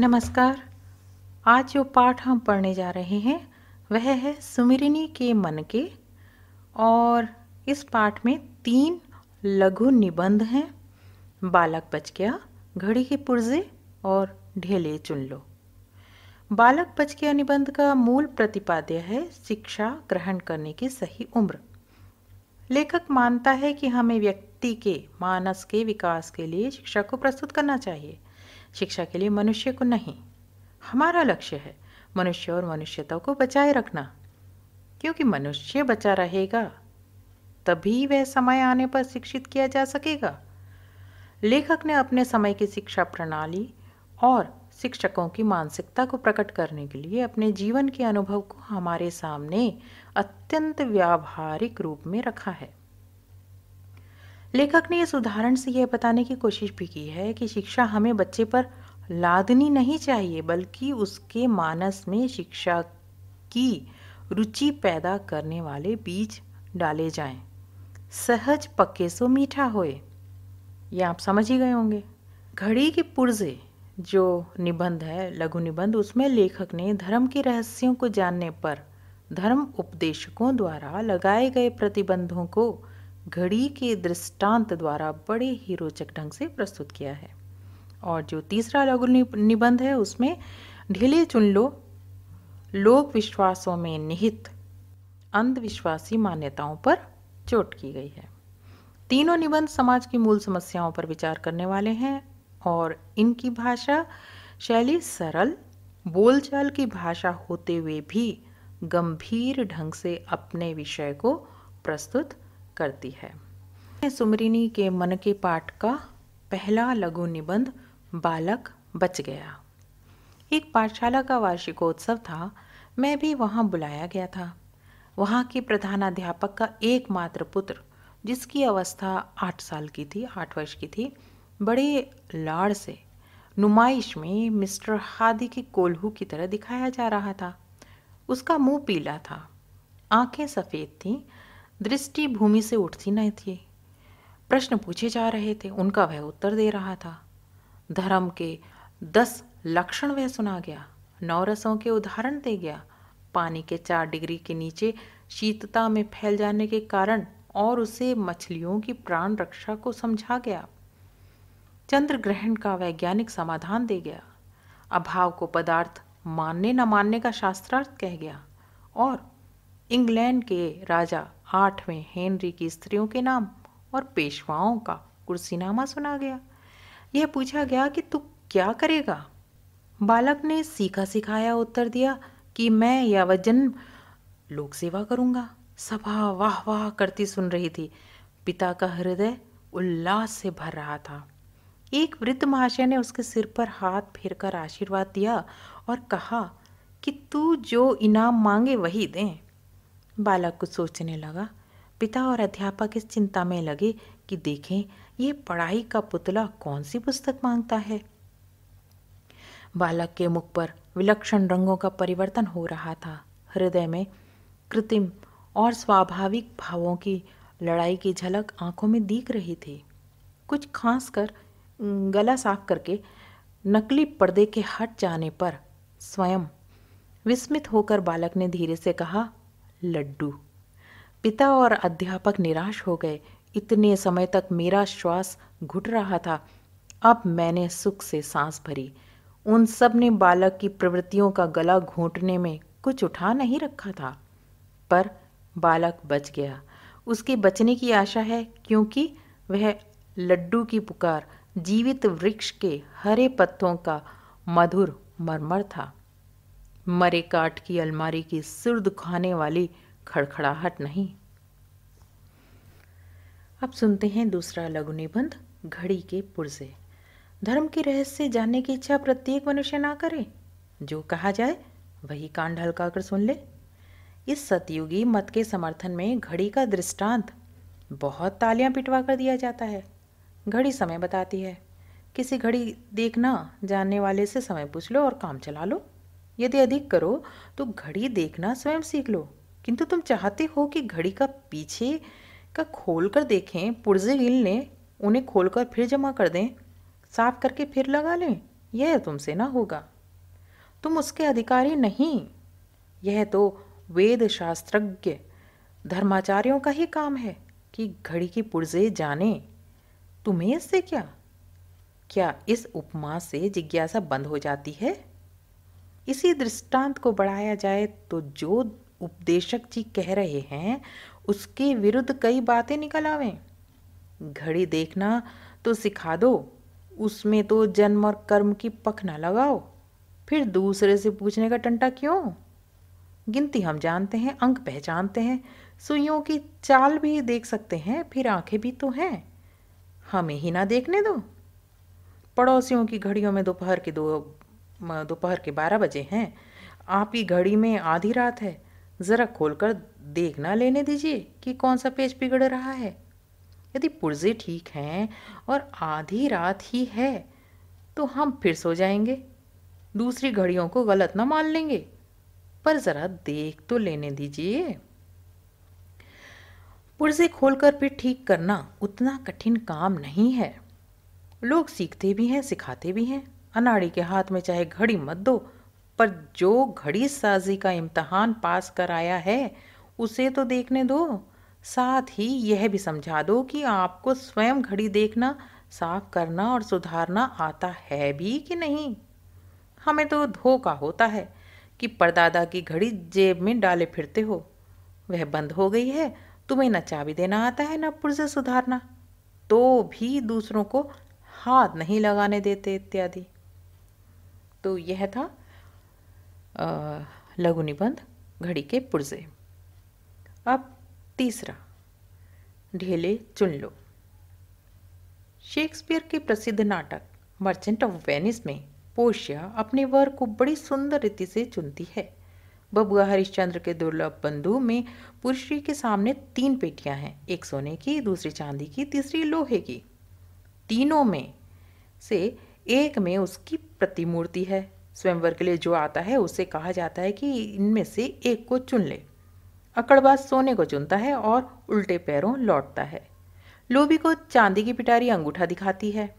नमस्कार आज जो पाठ हम पढ़ने जा रहे हैं वह है सुमिरिनी के मन के और इस पाठ में तीन लघु निबंध हैं बालक बच गया घड़ी के पुर्जे और ढेले चुन लो बालक बच गया निबंध का मूल प्रतिपाद्य है शिक्षा ग्रहण करने की सही उम्र लेखक मानता है कि हमें व्यक्ति के मानस के विकास के लिए शिक्षा को प्रस्तुत करना चाहिए शिक्षा के लिए मनुष्य को नहीं हमारा लक्ष्य है मनुष्य और मनुष्यता को बचाए रखना क्योंकि मनुष्य बचा रहेगा तभी वह समय आने पर शिक्षित किया जा सकेगा लेखक ने अपने समय की शिक्षा प्रणाली और शिक्षकों की मानसिकता को प्रकट करने के लिए अपने जीवन के अनुभव को हमारे सामने अत्यंत व्यावहारिक रूप में रखा है लेखक ने इस उदाहरण से यह बताने की कोशिश भी की है कि शिक्षा हमें बच्चे पर लादनी नहीं चाहिए बल्कि उसके मानस में शिक्षा की रुचि पैदा करने वाले बीज डाले जाएं। सहज पक्के सो मीठा होए ये आप समझ ही गए होंगे घड़ी के पुर्जे जो निबंध है लघु निबंध उसमें लेखक ने धर्म के रहस्यों को जानने पर धर्म उपदेशकों द्वारा लगाए गए प्रतिबंधों को घड़ी के दृष्टांत द्वारा बड़े ही रोचक ढंग से प्रस्तुत किया है और जो तीसरा लघु निबंध है उसमें ढीले चुन लो लोक विश्वासों में निहित अंधविश्वासी मान्यताओं पर चोट की गई है तीनों निबंध समाज की मूल समस्याओं पर विचार करने वाले हैं और इनकी भाषा शैली सरल बोलचाल की भाषा होते हुए भी गंभीर ढंग से अपने विषय को प्रस्तुत करती है सुमरिनी के मन के पाठ का पहला लघु निबंध बालक बच गया एक पाठशाला का वार्षिकोत्सव था मैं भी वहाँ बुलाया गया था वहाँ के प्रधानाध्यापक का एकमात्र पुत्र जिसकी अवस्था आठ साल की थी आठ वर्ष की थी बड़े लाड़ से नुमाइश में मिस्टर हादी के कोल्हू की तरह दिखाया जा रहा था उसका मुंह पीला था आंखें सफ़ेद थीं दृष्टि भूमि से उठती नहीं थी प्रश्न पूछे जा रहे थे उनका वह उत्तर दे रहा था धर्म के दस लक्षण वह सुना गया नौ रसों के उदाहरण दे गया पानी के चार डिग्री के नीचे शीतता में फैल जाने के कारण और उसे मछलियों की प्राण रक्षा को समझा गया चंद्र ग्रहण का वैज्ञानिक समाधान दे गया अभाव को पदार्थ मानने न मानने का शास्त्रार्थ कह गया और इंग्लैंड के राजा आठवें हेनरी की स्त्रियों के नाम और पेशवाओं का कुर्सीनामा सुना गया यह पूछा गया कि तू क्या करेगा बालक ने सीखा सिखाया उत्तर दिया कि मैं या वजन लोक सेवा करूंगा सभा वाह वाह करती सुन रही थी पिता का हृदय उल्लास से भर रहा था एक वृद्ध महाशय ने उसके सिर पर हाथ फेरकर आशीर्वाद दिया और कहा कि तू जो इनाम मांगे वही दें बालक को सोचने लगा पिता और अध्यापक इस चिंता में लगे कि देखें यह पढ़ाई का पुतला कौन सी पुस्तक मांगता है बालक के मुख पर विलक्षण रंगों का परिवर्तन हो रहा था हृदय में कृत्रिम और स्वाभाविक भावों की लड़ाई की झलक आंखों में दिख रही थी कुछ खास कर गला साफ करके नकली पर्दे के हट जाने पर स्वयं विस्मित होकर बालक ने धीरे से कहा लड्डू पिता और अध्यापक निराश हो गए इतने समय तक मेरा श्वास घुट रहा था अब मैंने सुख से सांस भरी उन सब ने बालक की प्रवृत्तियों का गला घोंटने में कुछ उठा नहीं रखा था पर बालक बच गया उसके बचने की आशा है क्योंकि वह लड्डू की पुकार जीवित वृक्ष के हरे पत्तों का मधुर मरमर था मरे काट की अलमारी की सिर दुखाने वाली खड़खड़ाहट नहीं अब सुनते हैं दूसरा लघु निबंध घड़ी के पुर्जे धर्म के रहस्य जानने की इच्छा प्रत्येक मनुष्य ना करे जो कहा जाए वही कान ढलका कर सुन ले इस सतयुगी मत के समर्थन में घड़ी का दृष्टांत बहुत तालियां पिटवा कर दिया जाता है घड़ी समय बताती है किसी घड़ी देखना जानने वाले से समय पूछ लो और काम चला लो यदि अधिक करो तो घड़ी देखना स्वयं सीख लो किंतु तुम चाहते हो कि घड़ी का पीछे का खोल कर देखें पुर्जे हिल लें उन्हें खोल कर फिर जमा कर दें साफ करके फिर लगा लें यह तुमसे ना होगा तुम उसके अधिकारी नहीं यह तो वेद शास्त्रज्ञ धर्माचार्यों का ही काम है कि घड़ी की पुर्जे जाने तुम्हें इससे क्या क्या इस उपमा से जिज्ञासा बंद हो जाती है इसी दृष्टांत को बढ़ाया जाए तो जो उपदेशक जी कह रहे हैं उसके विरुद्ध कई बातें निकल आवे घड़ी देखना तो सिखा दो उसमें तो जन्म और कर्म की पख ना लगाओ फिर दूसरे से पूछने का टंटा क्यों गिनती हम जानते हैं अंक पहचानते हैं सुइयों की चाल भी देख सकते हैं फिर आंखें भी तो हैं हमें ही ना देखने दो पड़ोसियों की घड़ियों में दोपहर के दो दोपहर के बारह बजे हैं आपकी घड़ी में आधी रात है ज़रा खोलकर देखना लेने दीजिए कि कौन सा पेज बिगड़ रहा है यदि पुर्जे ठीक हैं और आधी रात ही है तो हम फिर सो जाएंगे दूसरी घड़ियों को गलत ना मान लेंगे पर ज़रा देख तो लेने दीजिए पुर्जे खोलकर फिर ठीक करना उतना कठिन काम नहीं है लोग सीखते भी हैं सिखाते भी हैं अनाड़ी के हाथ में चाहे घड़ी मत दो पर जो घड़ी साजी का इम्तहान पास कर आया है उसे तो देखने दो साथ ही यह भी समझा दो कि आपको स्वयं घड़ी देखना साफ करना और सुधारना आता है भी कि नहीं हमें तो धोखा होता है कि परदादा की घड़ी जेब में डाले फिरते हो वह बंद हो गई है तुम्हें न चाबी देना आता है न पुर्जे सुधारना तो भी दूसरों को हाथ नहीं लगाने देते इत्यादि तो यह था लघु निबंध घड़ी के पुर्जे अब तीसरा ढेले चुन लो शेक्सपियर के प्रसिद्ध नाटक मर्चेंट ऑफ वेनिस में पोशिया अपने वर को बड़ी सुंदर रीति से चुनती है बबुआ हरिश्चंद्र के दुर्लभ बंधु में पुरुषी के सामने तीन पेटियां हैं एक सोने की दूसरी चांदी की तीसरी लोहे की तीनों में से एक में उसकी प्रतिमूर्ति है स्वयंवर के लिए जो आता है उसे कहा जाता है कि इनमें से एक को चुन ले अकड़बाज सोने को चुनता है और उल्टे पैरों लौटता है लोभी को चांदी की पिटारी अंगूठा दिखाती है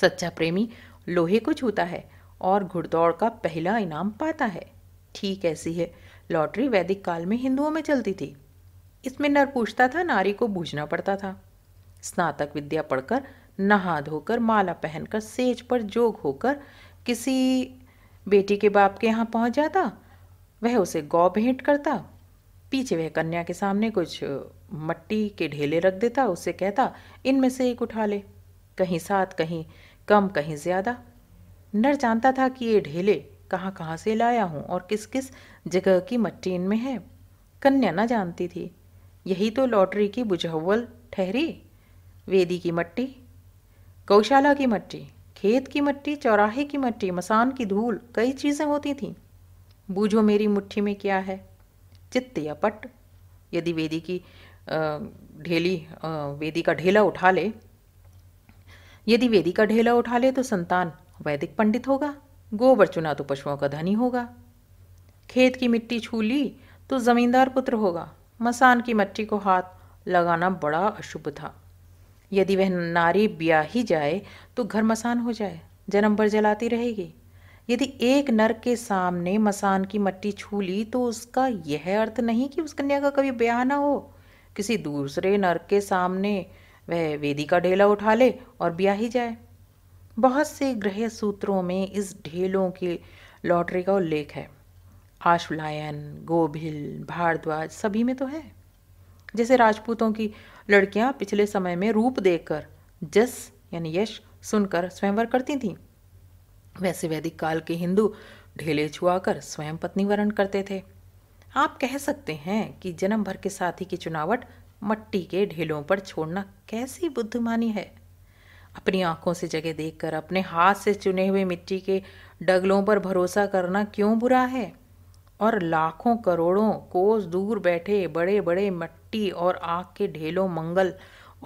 सच्चा प्रेमी लोहे को छूता है और घुड़दौड़ का पहला इनाम पाता है ठीक ऐसी है लॉटरी वैदिक काल में हिंदुओं में चलती थी इसमें नर पूछता था नारी को बूझना पड़ता था स्नातक विद्या पढ़कर नहा धोकर माला पहनकर सेज पर जोग होकर किसी बेटी के बाप के यहाँ पहुँच जाता वह उसे गौ भेंट करता पीछे वह कन्या के सामने कुछ मट्टी के ढेले रख देता उससे कहता इनमें से एक उठा ले कहीं साथ कहीं कम कहीं ज़्यादा नर जानता था कि ये ढेले कहाँ कहाँ से लाया हूँ और किस किस जगह की मट्टी इनमें है कन्या ना जानती थी यही तो लॉटरी की बुझावल ठहरी वेदी की मट्टी गौशाला की मट्टी खेत की मट्टी चौराहे की मट्टी मसान की धूल कई चीज़ें होती थीं बूझो मेरी मुट्ठी में क्या है चित्त या पट यदि वेदी की ढेली वेदी का ढेला उठा ले यदि वेदी का ढेला उठा ले तो संतान वैदिक पंडित होगा गोबर चुना तो पशुओं का धनी होगा खेत की मिट्टी छू ली तो जमींदार पुत्र होगा मसान की मट्टी को हाथ लगाना बड़ा अशुभ था यदि वह नारी ब्याही जाए तो घर मसान हो जाए जन्म भर जलाती रहेगी यदि एक नर के सामने मसान की मट्टी छू ली तो उसका यह अर्थ नहीं कि उस कन्या का कभी ब्याह ना हो किसी दूसरे नर के सामने वह वेदी का ढेला उठा ले और ब्याह ही जाए बहुत से ग्रह सूत्रों में इस ढेलों के लॉटरी का उल्लेख है आशुलायन गोभिल भारद्वाज सभी में तो है जैसे राजपूतों की लड़कियां पिछले समय में रूप देखकर जस यानी यश सुनकर स्वयंवर करती थीं वैसे वैदिक काल के हिंदू ढेले छुआकर स्वयं पत्नी वरण करते थे आप कह सकते हैं कि जन्म भर के साथी की चुनावट मट्टी के ढेलों पर छोड़ना कैसी बुद्धिमानी है अपनी आंखों से जगह देखकर अपने हाथ से चुने हुए मिट्टी के डगलों पर भरोसा करना क्यों बुरा है और लाखों करोड़ों कोस दूर बैठे बड़े बड़े मट्टी और आग के ढेलों मंगल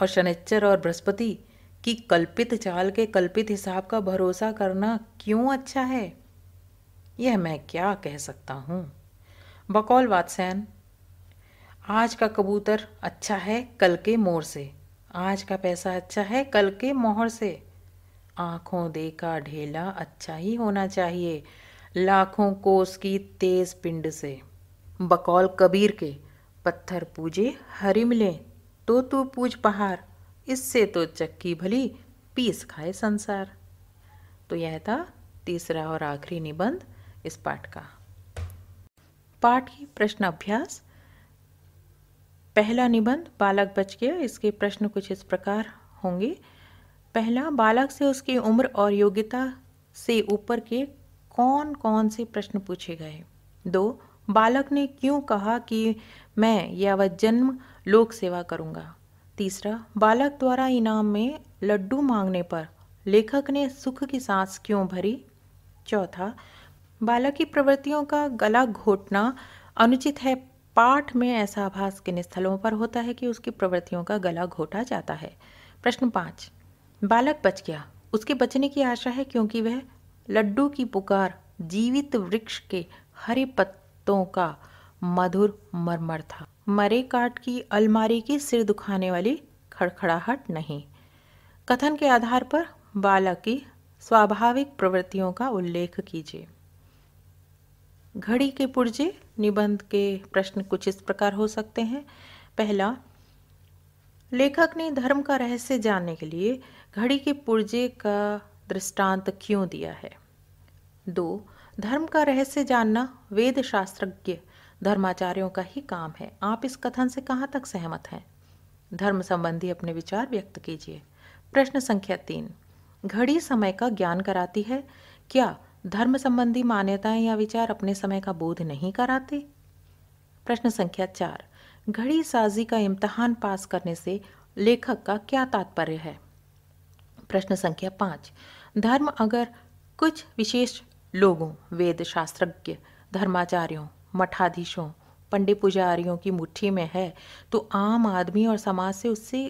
और शनिच्चर और बृहस्पति की कल्पित चाल के कल्पित हिसाब का भरोसा करना क्यों अच्छा है यह मैं क्या कह सकता हूँ बकौल वात्स्यान आज का कबूतर अच्छा है कल के मोर से आज का पैसा अच्छा है कल के मोहर से आँखों देखा ढेला अच्छा ही होना चाहिए लाखों कोस की तेज पिंड से बकौल कबीर के पत्थर पूजे हरी मिले तो तू पूज पहाड़ इससे तो चक्की भली पीस खाए संसार तो यह था तीसरा और आखिरी निबंध इस पाठ का पाठ की प्रश्न अभ्यास पहला निबंध बालक बच गया इसके प्रश्न कुछ इस प्रकार होंगे पहला बालक से उसकी उम्र और योग्यता से ऊपर के कौन कौन से प्रश्न पूछे गए दो बालक ने क्यों कहा कि मैं या वह जन्म लोक सेवा करूंगा तीसरा बालक द्वारा इनाम में लड्डू मांगने पर लेखक ने सुख की सांस क्यों भरी चौथा बालक की प्रवृत्तियों का गला घोटना अनुचित है पाठ में ऐसा आभास किन स्थलों पर होता है कि उसकी प्रवृत्तियों का गला घोटा जाता है प्रश्न पाँच बालक बच गया उसके बचने की आशा है क्योंकि वह लड्डू की पुकार जीवित वृक्ष के हरे पत्तों का मधुर मरमर था मरे काट की अलमारी की सिर दुखाने वाली खड़खड़ाहट नहीं कथन के आधार पर बालक की स्वाभाविक प्रवृत्तियों का उल्लेख कीजिए घड़ी के पुर्जे निबंध के प्रश्न कुछ इस प्रकार हो सकते हैं पहला लेखक ने धर्म का रहस्य जानने के लिए घड़ी के पुर्जे का दृष्टांत क्यों दिया है दो धर्म का रहस्य जानना वेद शास्त्रज्ञ धर्माचार्यों का ही काम है आप इस कथन से कहाँ तक सहमत हैं धर्म संबंधी अपने विचार व्यक्त कीजिए प्रश्न संख्या तीन घड़ी समय का ज्ञान कराती है क्या धर्म संबंधी मान्यताएं या विचार अपने समय का बोध नहीं कराते प्रश्न संख्या चार घड़ी साजी का इम्तहान पास करने से लेखक का क्या तात्पर्य है प्रश्न संख्या पांच धर्म अगर कुछ विशेष लोगों वेद शास्त्रज्ञ धर्माचार्यों मठाधीशों पंडित पुजारियों की मुट्ठी में है तो आम आदमी और समाज से उससे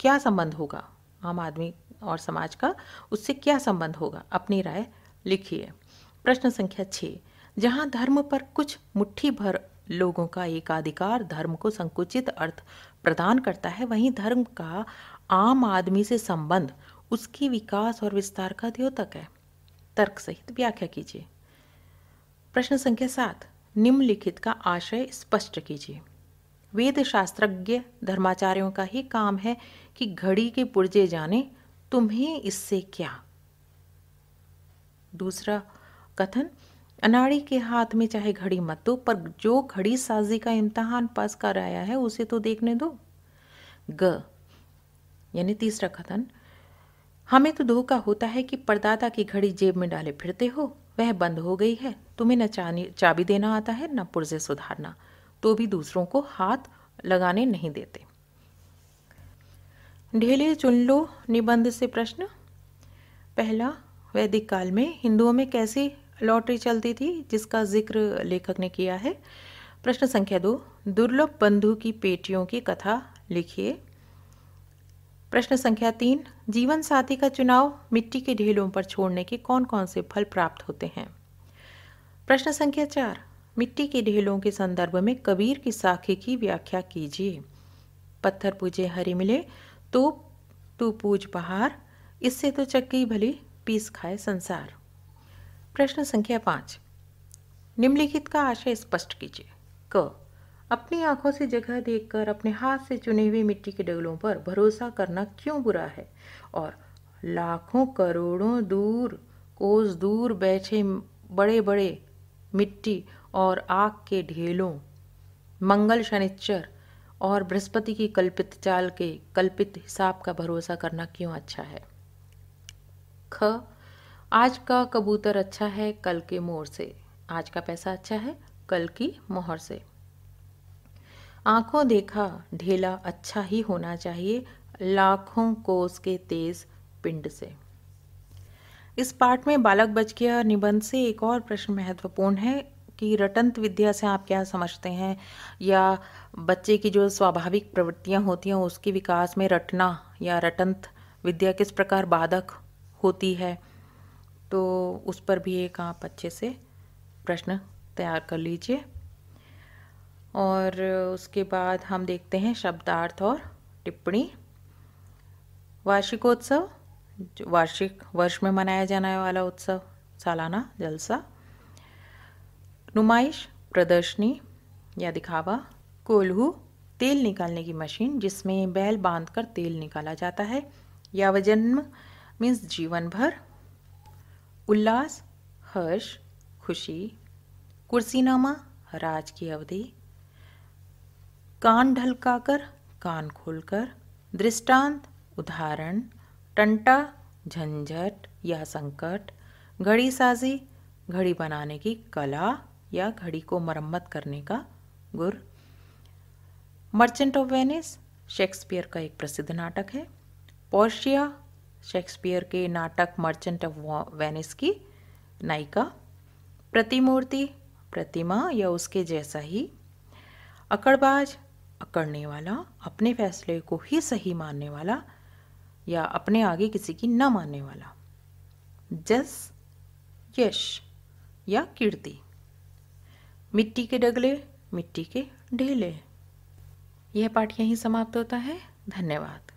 क्या संबंध होगा आम आदमी और समाज का उससे क्या संबंध होगा अपनी राय लिखिए प्रश्न संख्या छः जहाँ धर्म पर कुछ मुट्ठी भर लोगों का एकाधिकार धर्म को संकुचित अर्थ प्रदान करता है वहीं धर्म का आम आदमी से संबंध उसके विकास और विस्तार का द्योतक है तर्क सहित व्याख्या कीजिए प्रश्न संख्या सात निम्नलिखित का आशय स्पष्ट कीजिए वेद शास्त्रज्ञ धर्माचार्यों का ही काम है कि घड़ी के पुर्जे जाने तुम्हें इससे क्या दूसरा कथन अनाड़ी के हाथ में चाहे घड़ी मत दो पर जो घड़ी साजी का इम्तहान पास कर आया है उसे तो देखने दो ग यानी तीसरा कथन हमें तो धोखा होता है कि परदादा की घड़ी जेब में डाले फिरते हो वह बंद हो गई है तुम्हें न चाबी देना आता है न पुर्जे सुधारना तो भी दूसरों को हाथ लगाने नहीं देते ढेले चुन लो निबंध से प्रश्न पहला वैदिक काल में हिंदुओं में कैसी लॉटरी चलती थी जिसका जिक्र लेखक ने किया है प्रश्न संख्या दो दुर्लभ बंधु की पेटियों की कथा लिखिए प्रश्न संख्या तीन जीवन साथी का चुनाव मिट्टी के ढेलों पर छोड़ने के कौन कौन से फल प्राप्त होते हैं प्रश्न संख्या चार मिट्टी के ढेलों के संदर्भ में कबीर की साखी की व्याख्या कीजिए पत्थर पूजे हरे मिले तो तू पूज बहार इससे तो चक्की भली पीस खाए संसार प्रश्न संख्या पांच निम्नलिखित का आशय स्पष्ट कीजिए क अपनी आंखों से जगह देखकर अपने हाथ से चुने हुए मिट्टी के डगलों पर भरोसा करना क्यों बुरा है और लाखों करोड़ों दूर कोस दूर बैठे बड़े बड़े मिट्टी और आग के ढेलों मंगल शनिचर और बृहस्पति की कल्पित चाल के कल्पित हिसाब का भरोसा करना क्यों अच्छा है ख आज का कबूतर अच्छा है कल के मोर से आज का पैसा अच्छा है कल की मोहर से आंखों देखा ढेला अच्छा ही होना चाहिए लाखों कोस के तेज पिंड से इस पाठ में बालक बच के निबंध से एक और प्रश्न महत्वपूर्ण है कि रटंत विद्या से आप क्या समझते हैं या बच्चे की जो स्वाभाविक प्रवृत्तियां होती हैं उसके विकास में रटना या रटंत विद्या किस प्रकार बाधक होती है तो उस पर भी एक आप अच्छे से प्रश्न तैयार कर लीजिए और उसके बाद हम देखते हैं शब्दार्थ और टिप्पणी वार्षिकोत्सव वार्षिक वर्ष में मनाया जाने वाला उत्सव सालाना जलसा नुमाइश प्रदर्शनी या दिखावा कोल्हू तेल निकालने की मशीन जिसमें बैल बांधकर तेल निकाला जाता है या वजन्म मीन्स जीवन भर उल्लास हर्ष खुशी कुर्सीनामा राज की अवधि कान ढलकाकर कान खोलकर दृष्टांत उदाहरण टंटा झंझट या संकट घड़ी साजी घड़ी बनाने की कला या घड़ी को मरम्मत करने का गुर मर्चेंट ऑफ वेनिस शेक्सपियर का एक प्रसिद्ध नाटक है पोर्शिया शेक्सपियर के नाटक मर्चेंट ऑफ वेनिस की नायिका प्रतिमूर्ति प्रतिमा या उसके जैसा ही अकड़बाज करने वाला अपने फैसले को ही सही मानने वाला या अपने आगे किसी की ना मानने वाला जस यश या कीर्ति मिट्टी के डगले मिट्टी के ढेले यह पाठ यहीं समाप्त होता है धन्यवाद